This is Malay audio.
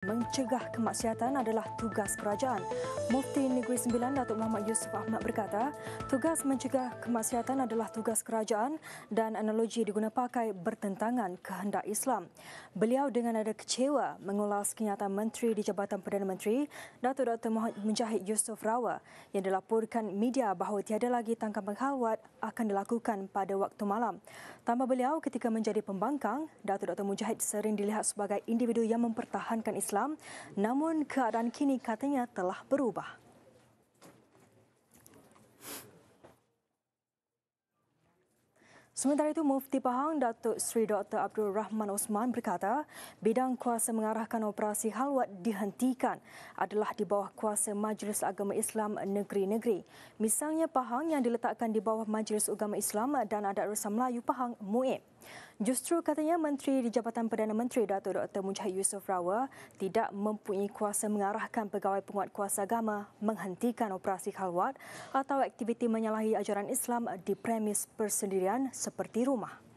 Mencegah kemaksiatan adalah tugas kerajaan. Mufti Negeri Sembilan Datuk Muhammad Yusuf Ahmad berkata, tugas mencegah kemaksiatan adalah tugas kerajaan dan analogi diguna pakai bertentangan kehendak Islam. Beliau dengan ada kecewa mengulas kenyataan Menteri di Jabatan Perdana Menteri, Datuk Dr. Muhammad Mujahid Yusuf Rawa yang dilaporkan media bahawa tiada lagi tangkapan khalwat akan dilakukan pada waktu malam. Tambah beliau ketika menjadi pembangkang, Datuk Dr. Mujahid sering dilihat sebagai individu yang mempertahankan Islam. Islam. Namun keadaan kini katanya telah berubah. Sementara itu, Mufti Pahang Datuk Sri Dr. Abdul Rahman Osman berkata, bidang kuasa mengarahkan operasi halwat dihentikan adalah di bawah kuasa Majlis Agama Islam Negeri-Negeri. Misalnya Pahang yang diletakkan di bawah Majlis Agama Islam dan Adat Rasa Melayu Pahang, MUIM. Justru katanya Menteri di Jabatan Perdana Menteri Datuk Dr. Mujahid Yusof Rawa tidak mempunyai kuasa mengarahkan pegawai penguat kuasa agama menghentikan operasi khalwat atau aktiviti menyalahi ajaran Islam di premis persendirian seperti rumah.